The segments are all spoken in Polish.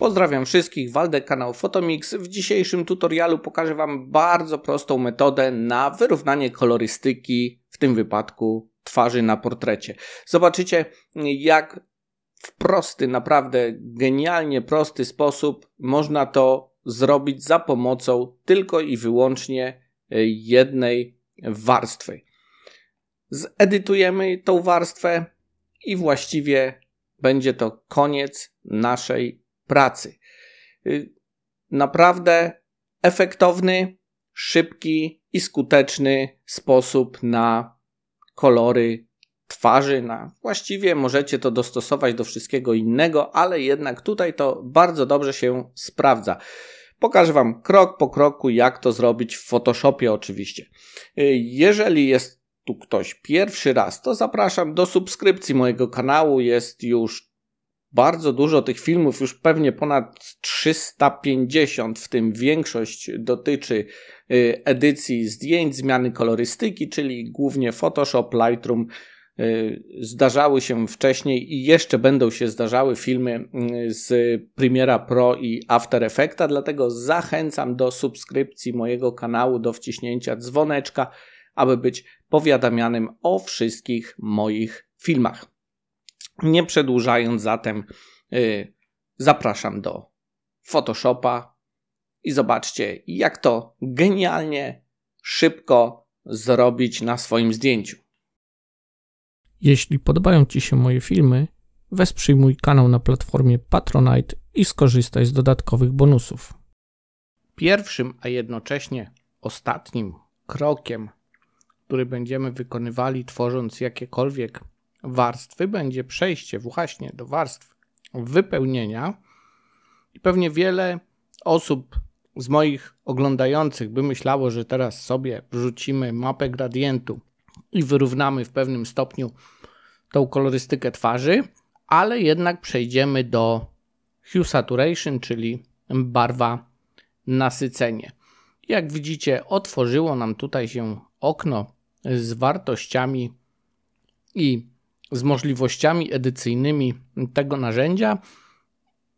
Pozdrawiam wszystkich, Waldek, kanał Photomix. W dzisiejszym tutorialu pokażę Wam bardzo prostą metodę na wyrównanie kolorystyki, w tym wypadku twarzy na portrecie. Zobaczycie jak w prosty, naprawdę genialnie prosty sposób można to zrobić za pomocą tylko i wyłącznie e, jednej warstwy. Zedytujemy tą warstwę i właściwie będzie to koniec naszej pracy. Y, naprawdę efektowny, szybki i skuteczny sposób na kolory twarzy. Na właściwie możecie to dostosować do wszystkiego innego, ale jednak tutaj to bardzo dobrze się sprawdza. Pokażę Wam krok po kroku, jak to zrobić w Photoshopie, oczywiście. Y, jeżeli jest tu ktoś pierwszy raz, to zapraszam do subskrypcji mojego kanału. Jest już bardzo dużo tych filmów, już pewnie ponad 350, w tym większość dotyczy y, edycji zdjęć, zmiany kolorystyki, czyli głównie Photoshop, Lightroom. Y, zdarzały się wcześniej i jeszcze będą się zdarzały filmy y, z Premiera Pro i After Effects, dlatego zachęcam do subskrypcji mojego kanału, do wciśnięcia dzwoneczka, aby być powiadamianym o wszystkich moich filmach. Nie przedłużając zatem, y, zapraszam do Photoshopa i zobaczcie, jak to genialnie, szybko zrobić na swoim zdjęciu. Jeśli podobają Ci się moje filmy, wesprzyj mój kanał na platformie Patronite i skorzystaj z dodatkowych bonusów. Pierwszym, a jednocześnie ostatnim krokiem, który będziemy wykonywali, tworząc jakiekolwiek warstwy będzie przejście właśnie do warstw wypełnienia i pewnie wiele osób z moich oglądających by myślało, że teraz sobie wrzucimy mapę gradientu i wyrównamy w pewnym stopniu tą kolorystykę twarzy, ale jednak przejdziemy do hue saturation, czyli barwa nasycenie. Jak widzicie, otworzyło nam tutaj się okno z wartościami i z możliwościami edycyjnymi tego narzędzia.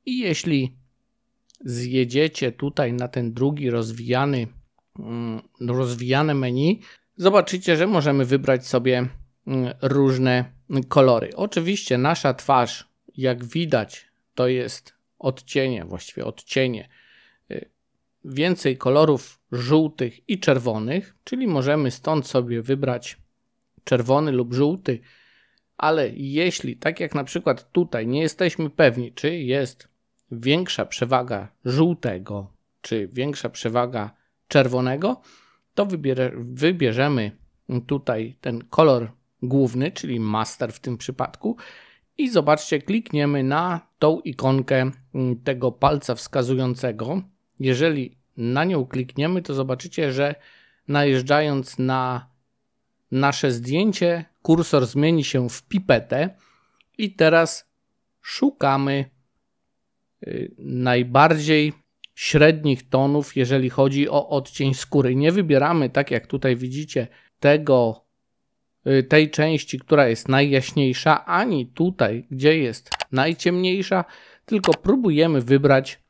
I jeśli zjedziecie tutaj na ten drugi rozwijany, mm, rozwijane menu, zobaczycie, że możemy wybrać sobie mm, różne kolory. Oczywiście nasza twarz, jak widać, to jest odcienie, właściwie odcienie y, więcej kolorów żółtych i czerwonych, czyli możemy stąd sobie wybrać czerwony lub żółty ale jeśli, tak jak na przykład tutaj, nie jesteśmy pewni, czy jest większa przewaga żółtego, czy większa przewaga czerwonego, to wybierze, wybierzemy tutaj ten kolor główny, czyli master w tym przypadku. I zobaczcie, klikniemy na tą ikonkę mm, tego palca wskazującego. Jeżeli na nią klikniemy, to zobaczycie, że najeżdżając na nasze zdjęcie, kursor zmieni się w pipetę i teraz szukamy y, najbardziej średnich tonów, jeżeli chodzi o odcień skóry. Nie wybieramy, tak jak tutaj widzicie, tego, y, tej części, która jest najjaśniejsza, ani tutaj, gdzie jest najciemniejsza, tylko próbujemy wybrać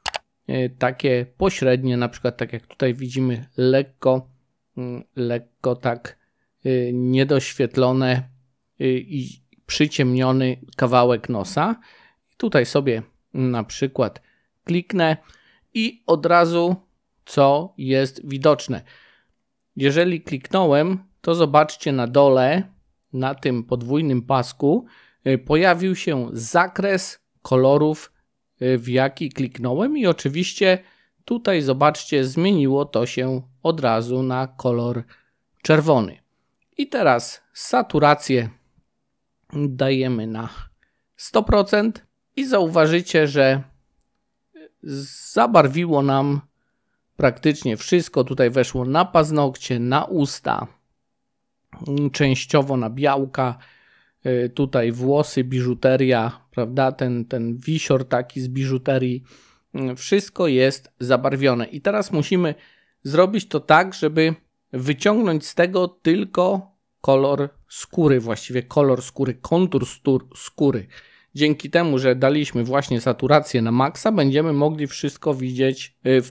y, takie pośrednie, na przykład tak jak tutaj widzimy, lekko, lekko tak Y, niedoświetlone y, i przyciemniony kawałek nosa. Tutaj sobie na przykład kliknę i od razu co jest widoczne. Jeżeli kliknąłem, to zobaczcie na dole, na tym podwójnym pasku, y, pojawił się zakres kolorów, w jaki kliknąłem, i oczywiście tutaj zobaczcie, zmieniło to się od razu na kolor czerwony. I teraz saturację dajemy na 100% i zauważycie, że zabarwiło nam praktycznie wszystko. Tutaj weszło na paznokcie, na usta, częściowo na białka, y, tutaj włosy, biżuteria, prawda? Ten, ten wisior taki z biżuterii. Mm, wszystko jest zabarwione. I teraz musimy zrobić to tak, żeby wyciągnąć z tego tylko kolor skóry, właściwie kolor skóry, kontur skóry. Dzięki temu, że daliśmy właśnie saturację na maksa, będziemy mogli wszystko widzieć y,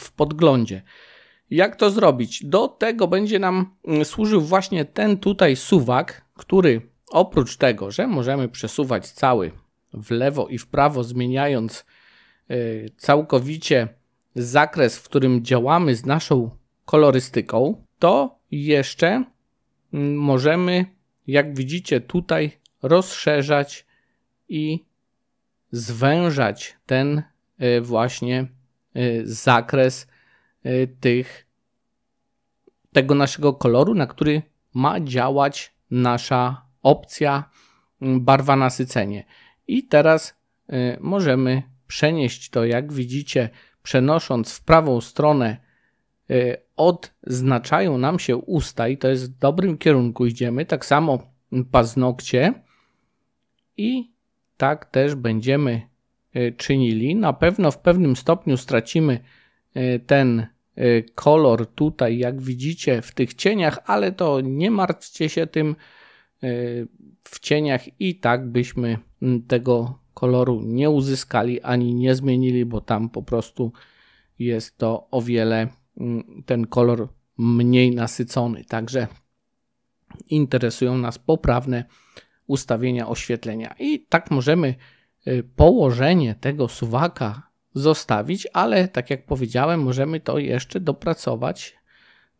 w podglądzie. Jak to zrobić? Do tego będzie nam mm, służył właśnie ten tutaj suwak, który oprócz tego, że możemy przesuwać cały w lewo i w prawo, zmieniając y, całkowicie zakres, w którym działamy z naszą kolorystyką, to jeszcze możemy, jak widzicie tutaj, rozszerzać i zwężać ten e, właśnie e, zakres e, tych, tego naszego koloru, na który ma działać nasza opcja barwa nasycenie. I teraz możemy przenieść to, jak widzicie, przenosząc w prawą stronę Y, odznaczają nam się usta i to jest w dobrym kierunku idziemy. Tak samo paznokcie i tak też będziemy y, czynili. Na pewno w pewnym stopniu stracimy y, ten kolor tutaj, jak widzicie w tych cieniach, ale to nie martwcie się tym w cieniach i tak byśmy mm, tego koloru nie uzyskali ani nie zmienili, bo tam po prostu jest to o wiele Mm, ten kolor mniej nasycony. Także interesują nas poprawne ustawienia oświetlenia. I tak możemy y, położenie tego suwaka zostawić, ale tak jak powiedziałem, możemy to jeszcze dopracować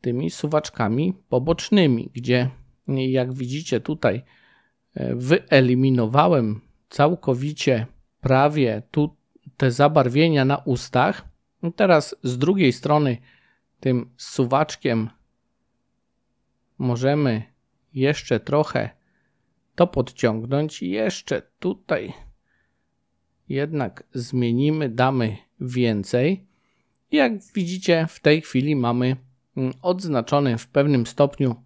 tymi suwaczkami pobocznymi, gdzie jak widzicie tutaj y, wyeliminowałem całkowicie prawie tu te zabarwienia na ustach. Teraz z drugiej strony tym suwaczkiem możemy jeszcze trochę to podciągnąć i jeszcze tutaj jednak zmienimy, damy więcej. Jak widzicie w tej chwili mamy mm, odznaczone w pewnym stopniu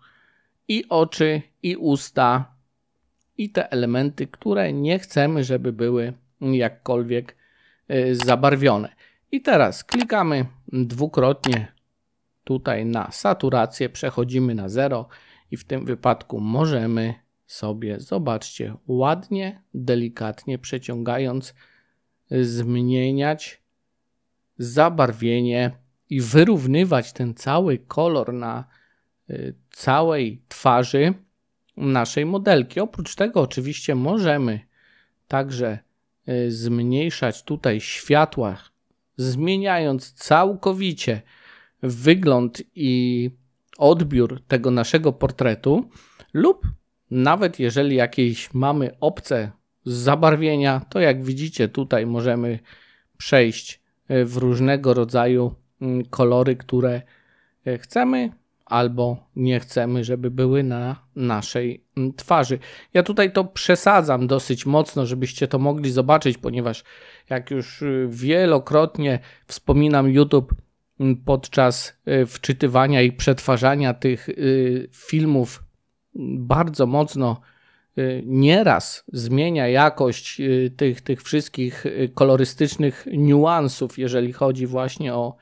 i oczy, i usta, i te elementy, które nie chcemy, żeby były jakkolwiek y, zabarwione. I teraz klikamy dwukrotnie tutaj na saturację przechodzimy na 0 i w tym wypadku możemy sobie, zobaczcie, ładnie, delikatnie przeciągając, zmieniać zabarwienie i wyrównywać ten cały kolor na y, całej twarzy naszej modelki. Oprócz tego oczywiście możemy także y, zmniejszać tutaj światła, zmieniając całkowicie wygląd i odbiór tego naszego portretu, lub nawet jeżeli jakieś mamy obce zabarwienia, to jak widzicie tutaj możemy przejść e, w różnego rodzaju mm, kolory, które e, chcemy albo nie chcemy, żeby były na naszej mm, twarzy. Ja tutaj to przesadzam dosyć mocno, żebyście to mogli zobaczyć, ponieważ jak już e, wielokrotnie wspominam YouTube podczas y, wczytywania i przetwarzania tych y, filmów bardzo mocno y, nieraz zmienia jakość tych, tych wszystkich kolorystycznych niuansów, jeżeli chodzi właśnie o,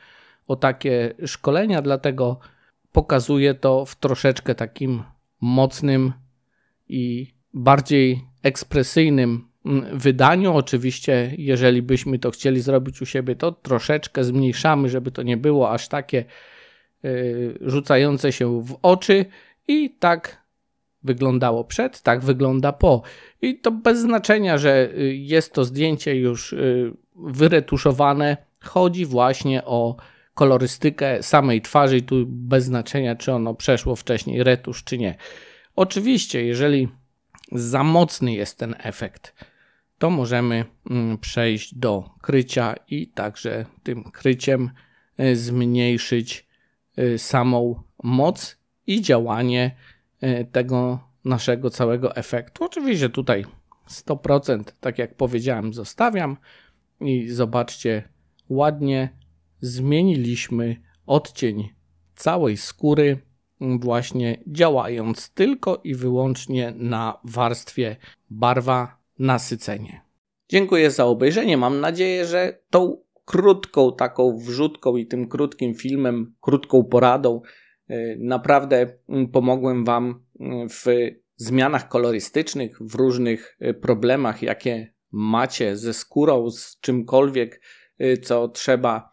o takie szkolenia, dlatego pokazuje to w troszeczkę takim mocnym i bardziej ekspresyjnym wydaniu. Oczywiście, jeżeli byśmy to chcieli zrobić u siebie, to troszeczkę zmniejszamy, żeby to nie było aż takie y, rzucające się w oczy. I tak wyglądało przed, tak wygląda po. I to bez znaczenia, że y, jest to zdjęcie już y, wyretuszowane. Chodzi właśnie o kolorystykę samej twarzy i tu bez znaczenia, czy ono przeszło wcześniej retusz, czy nie. Oczywiście, jeżeli za mocny jest ten efekt, to możemy mm, przejść do krycia i także tym kryciem e, zmniejszyć e, samą moc i działanie e, tego naszego całego efektu. Oczywiście tutaj 100%, tak jak powiedziałem, zostawiam i zobaczcie, ładnie zmieniliśmy odcień całej skóry, mm, właśnie działając tylko i wyłącznie na warstwie barwa nasycenie. Dziękuję za obejrzenie. Mam nadzieję, że tą krótką taką wrzutką i tym krótkim filmem, krótką poradą y, naprawdę mm, pomogłem Wam mm, w zmianach kolorystycznych, w różnych y, problemach, jakie macie ze skórą, z czymkolwiek, y, co trzeba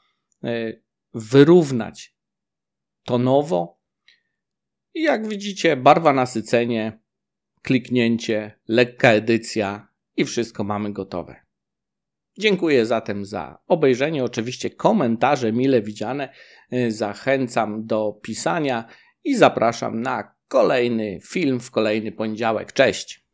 wyrównać tonowo. I jak widzicie, barwa nasycenie, kliknięcie, lekka edycja, i wszystko mamy gotowe. Dziękuję zatem za obejrzenie. Oczywiście komentarze mile widziane. Y, zachęcam do pisania i zapraszam na kolejny film w kolejny poniedziałek. Cześć!